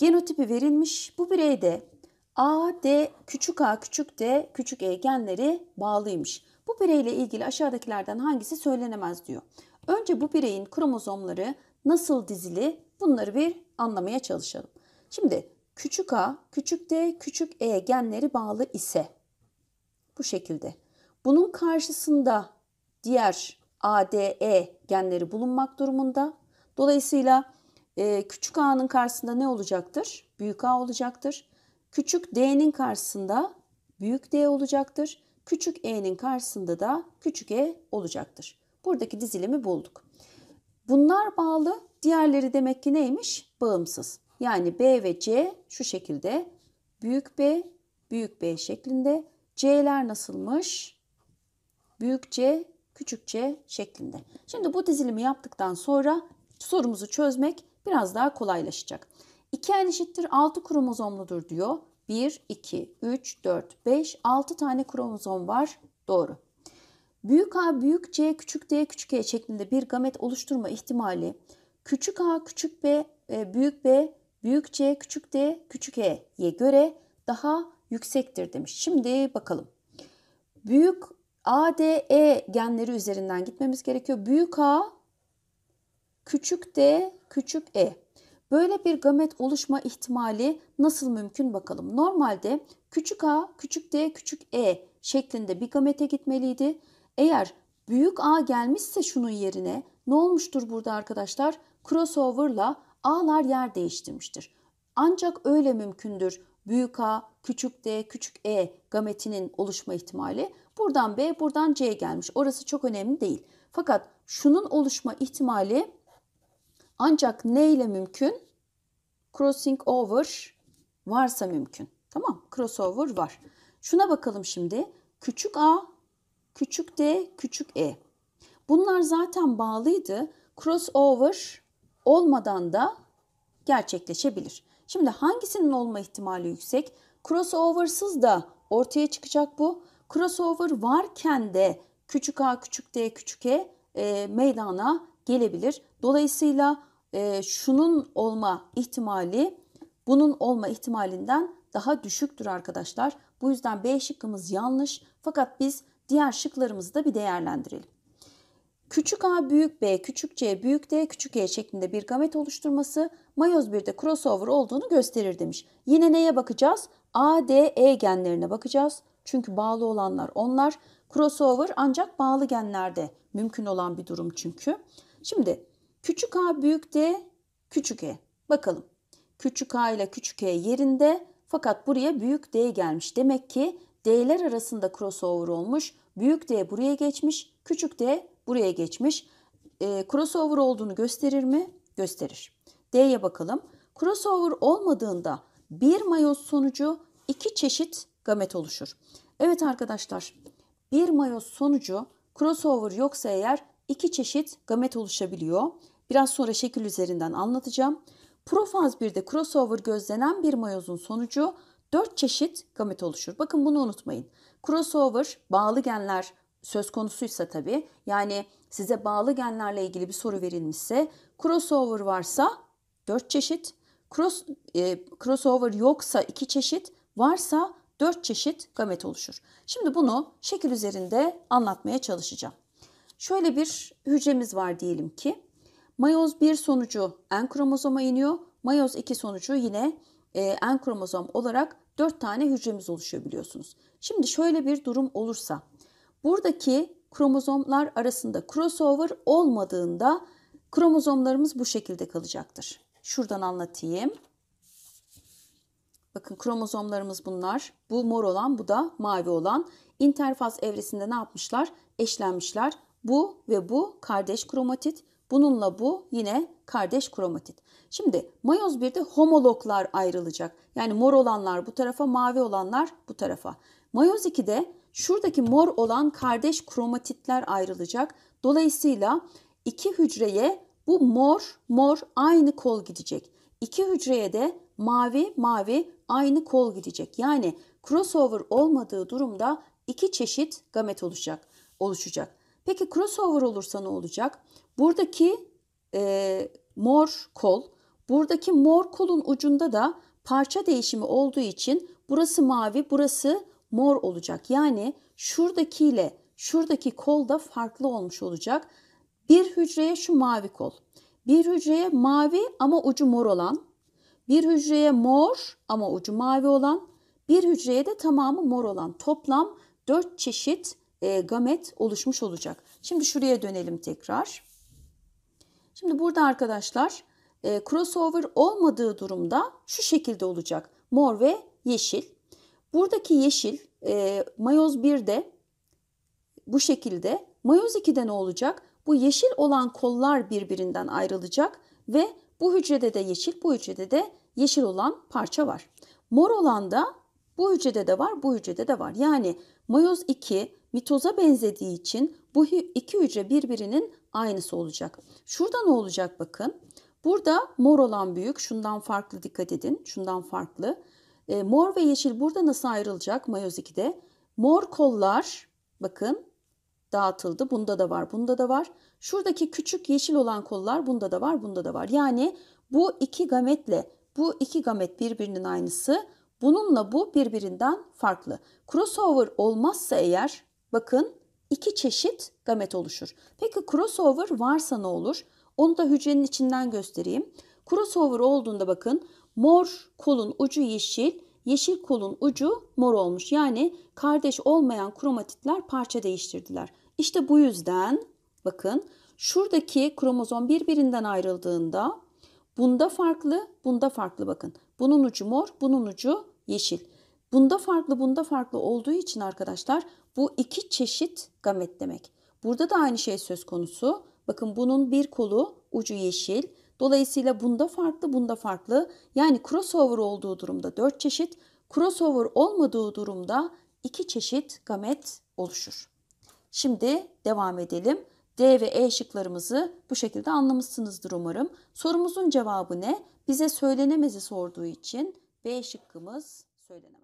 Genotipi verilmiş bu bireyde A, D, küçük A, küçük D, küçük E genleri bağlıymış. Bu bireyle ilgili aşağıdakilerden hangisi söylenemez diyor. Önce bu bireyin kromozomları nasıl dizili bunları bir anlamaya çalışalım. Şimdi küçük A, küçük D, küçük E genleri bağlı ise bu şekilde. Bunun karşısında diğer A, D, E genleri bulunmak durumunda. Dolayısıyla ee, küçük a'nın karşısında ne olacaktır? Büyük a olacaktır. Küçük d'nin karşısında büyük d olacaktır. Küçük e'nin karşısında da küçük e olacaktır. Buradaki dizilimi bulduk. Bunlar bağlı, diğerleri demek ki neymiş? Bağımsız. Yani B ve C şu şekilde büyük B, büyük B şeklinde. C'ler nasılmış? Büyük C, küçük C şeklinde. Şimdi bu dizilimi yaptıktan sonra sorumuzu çözmek biraz daha kolaylaşacak. 2N eşittir 6 kromozomludur diyor. 1, 2, 3, 4, 5, 6 tane kromozom var. Doğru. Büyük A, büyük C, küçük D, küçük E şeklinde bir gamet oluşturma ihtimali küçük A, küçük B, e, büyük B, büyük C, küçük D, küçük E'ye göre daha yüksektir demiş. Şimdi bakalım. Büyük A, D, E genleri üzerinden gitmemiz gerekiyor. Büyük A küçük d, küçük e. Böyle bir gamet oluşma ihtimali nasıl mümkün bakalım. Normalde küçük a, küçük d, küçük e şeklinde bir gamete gitmeliydi. Eğer büyük a gelmişse şunun yerine ne olmuştur burada arkadaşlar? Crossover'la a'lar yer değiştirmiştir. Ancak öyle mümkündür büyük a, küçük d, küçük e gametinin oluşma ihtimali. Buradan b, buradan c gelmiş. Orası çok önemli değil. Fakat şunun oluşma ihtimali ancak ne ile mümkün? Crossing over varsa mümkün. Tamam crossover var. Şuna bakalım şimdi. Küçük a, küçük d, küçük e. Bunlar zaten bağlıydı. Crossover olmadan da gerçekleşebilir. Şimdi hangisinin olma ihtimali yüksek? Crossover'sız da ortaya çıkacak bu. Crossover varken de küçük a, küçük d, küçük e, e meydana gelebilir. Dolayısıyla e, şunun olma ihtimali bunun olma ihtimalinden daha düşüktür arkadaşlar. Bu yüzden B şıkkımız yanlış fakat biz diğer şıklarımızı da bir değerlendirelim. Küçük a büyük b, küçük c büyük d, küçük e şeklinde bir gamet oluşturması mayoz 1'de crossover olduğunu gösterir demiş. Yine neye bakacağız? A, D, E genlerine bakacağız. Çünkü bağlı olanlar onlar. Crossover ancak bağlı genlerde mümkün olan bir durum çünkü. Şimdi Küçük a büyük d, küçük e. Bakalım. Küçük a ile küçük e yerinde fakat buraya büyük d gelmiş. Demek ki d'ler arasında crossover olmuş. Büyük d buraya geçmiş, küçük d buraya geçmiş. E, crossover olduğunu gösterir mi? Gösterir. D'ye bakalım. Crossover olmadığında bir mayoz sonucu iki çeşit gamet oluşur. Evet arkadaşlar bir mayoz sonucu crossover yoksa eğer iki çeşit gamet oluşabiliyor. Biraz sonra şekil üzerinden anlatacağım. Profaz 1'de crossover gözlenen bir mayozun sonucu 4 çeşit gamet oluşur. Bakın bunu unutmayın. Crossover bağlı genler söz konusuysa tabii yani size bağlı genlerle ilgili bir soru verilmişse crossover varsa 4 çeşit, cross, e, crossover yoksa 2 çeşit, varsa 4 çeşit gamet oluşur. Şimdi bunu şekil üzerinde anlatmaya çalışacağım. Şöyle bir hücremiz var diyelim ki Mayoz 1 sonucu en kromozoma iniyor. Mayoz 2 sonucu yine en kromozom olarak 4 tane hücremiz oluşuyor biliyorsunuz. Şimdi şöyle bir durum olursa buradaki kromozomlar arasında crossover olmadığında kromozomlarımız bu şekilde kalacaktır. Şuradan anlatayım. Bakın kromozomlarımız bunlar. Bu mor olan, bu da mavi olan. İnterfaz evresinde ne yapmışlar? Eşlenmişler. Bu ve bu kardeş kromatit. Bununla bu yine kardeş kromatit. Şimdi mayoz 1'de homologlar ayrılacak. Yani mor olanlar bu tarafa, mavi olanlar bu tarafa. Mayoz 2'de şuradaki mor olan kardeş kromatitler ayrılacak. Dolayısıyla iki hücreye bu mor mor aynı kol gidecek. İki hücreye de mavi mavi aynı kol gidecek. Yani crossover olmadığı durumda iki çeşit gamet oluşacak. oluşacak. Peki crossover olursa ne olacak? Buradaki e, mor kol, buradaki mor kolun ucunda da parça değişimi olduğu için burası mavi, burası mor olacak. Yani şuradaki ile şuradaki kol da farklı olmuş olacak. Bir hücreye şu mavi kol, bir hücreye mavi ama ucu mor olan, bir hücreye mor ama ucu mavi olan, bir hücreye de tamamı mor olan toplam 4 çeşit e, gamet oluşmuş olacak. Şimdi şuraya dönelim tekrar. Şimdi burada arkadaşlar e, crossover olmadığı durumda şu şekilde olacak. Mor ve yeşil. Buradaki yeşil e, mayoz 1'de bu şekilde. Mayoz 2'de ne olacak? Bu yeşil olan kollar birbirinden ayrılacak ve bu hücrede de yeşil, bu hücrede de yeşil olan parça var. Mor olan da bu hücrede de var, bu hücrede de var. Yani mayoz 2, mitoza benzediği için bu iki hücre birbirinin aynısı olacak. Şurada ne olacak bakın. Burada mor olan büyük. Şundan farklı dikkat edin. Şundan farklı. E, mor ve yeşil burada nasıl ayrılacak mayoz 2'de? Mor kollar bakın dağıtıldı. Bunda da var, bunda da var. Şuradaki küçük yeşil olan kollar bunda da var, bunda da var. Yani bu iki gametle bu iki gamet birbirinin aynısı. Bununla bu birbirinden farklı. Crossover olmazsa eğer Bakın iki çeşit gamet oluşur. Peki crossover varsa ne olur? Onu da hücrenin içinden göstereyim. Crossover olduğunda bakın mor kolun ucu yeşil, yeşil kolun ucu mor olmuş. Yani kardeş olmayan kromatitler parça değiştirdiler. İşte bu yüzden bakın şuradaki kromozom birbirinden ayrıldığında bunda farklı, bunda farklı bakın. Bunun ucu mor, bunun ucu yeşil. Bunda farklı, bunda farklı olduğu için arkadaşlar bu iki çeşit gamet demek. Burada da aynı şey söz konusu. Bakın bunun bir kolu ucu yeşil. Dolayısıyla bunda farklı, bunda farklı. Yani crossover olduğu durumda 4 çeşit, crossover olmadığı durumda 2 çeşit gamet oluşur. Şimdi devam edelim. D ve E şıklarımızı bu şekilde anlamışsınızdır umarım. Sorumuzun cevabı ne? Bize söylenemezi sorduğu için B şıkkımız söylenemez.